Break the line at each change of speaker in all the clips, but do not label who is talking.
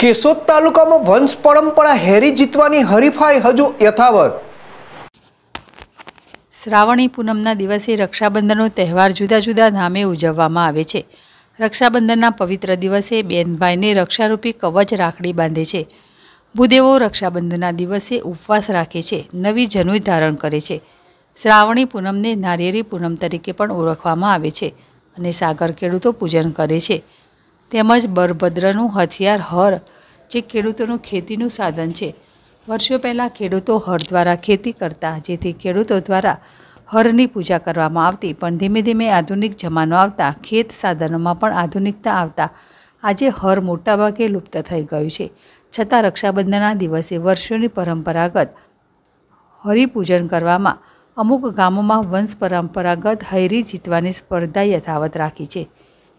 કેશોદ તાલુકામાં વંશ પરંપરા હેરી જીતવાની હરીફાઈ હજુ યથાવત શ્રાવણી પૂનમના દિવસે રક્ષાબંધનનો તહેવાર જુદા જુદા નામે ઉજવવામાં આવે છે રક્ષાબંધનના પવિત્ર દિવસે બેનભાઈને રક્ષારૂપી કવચ રાખડી બાંધે છે ભૂદેવો રક્ષાબંધનના દિવસે ઉપવાસ રાખે છે નવી જનુઈ ધારણ કરે છે શ્રાવણી પૂનમને નારિયેરી પૂનમ તરીકે પણ ઓળખવામાં આવે છે અને સાગર ખેડૂતો પૂજન કરે છે તેમજ બરભદ્રનું હથિયાર હર જે ખેડૂતોનું ખેતીનું સાધન છે વર્ષો પહેલાં ખેડૂતો હર દ્વારા ખેતી કરતા જેથી ખેડૂતો દ્વારા હરની પૂજા કરવામાં આવતી પણ ધીમે ધીમે આધુનિક જમાનો આવતા ખેત સાધનોમાં પણ આધુનિકતા આવતા આજે હર મોટાભાગે લુપ્ત થઈ ગયું છે છતાં રક્ષાબંધનના દિવસે વર્ષોની પરંપરાગત હરિપૂજન કરવામાં અમુક ગામોમાં વંશ પરંપરાગત હૈરી જીતવાની સ્પર્ધા યથાવત રાખી છે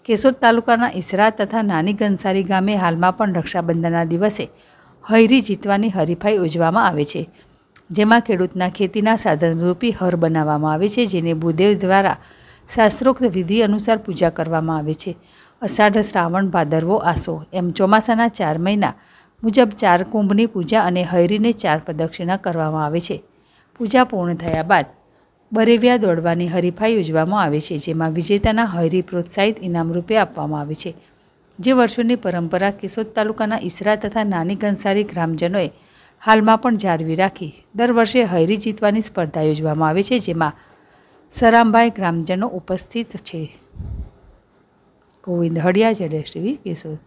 કેશોદ તાલુકાના ઈસરા તથા નાની ગંસારી ગામે હાલમાં પણ રક્ષાબંધનના દિવસે હૈરી જીતવાની હરીફાઈ ઉજવવામાં આવે છે જેમાં ખેડૂતના ખેતીના સાધનરૂપી હર બનાવવામાં આવે છે જેને ભૂદેવ દ્વારા શાસ્ત્રોક્ત વિધિ અનુસાર પૂજા કરવામાં આવે છે અષાઢ શ્રાવણ ભાદરવો આસો એમ ચોમાસાના ચાર મહિના મુજબ ચાર કુંભની પૂજા અને હૈરીને ચાર પ્રદક્ષિણા કરવામાં આવે છે પૂજા પૂર્ણ થયા બાદ બરેવિયા દોડવાની હરીફાઈ યોજવામાં આવે છે જેમાં વિજેતાના હૈરી પ્રોત્સાહિત ઇનામ રૂપે આપવામાં આવે છે જે વર્ષોની પરંપરા કિશોદ તાલુકાના ઈસરા તથા નાની કંસારી ગ્રામજનોએ હાલમાં પણ જાળવી રાખી દર વર્ષે હૈરી જીતવાની સ્પર્ધા યોજવામાં આવે છે જેમાં સરામભાઈ ગ્રામજનો ઉપસ્થિત છે ગોવિંદ હડિયા જડેશ ટીવી કિશોદ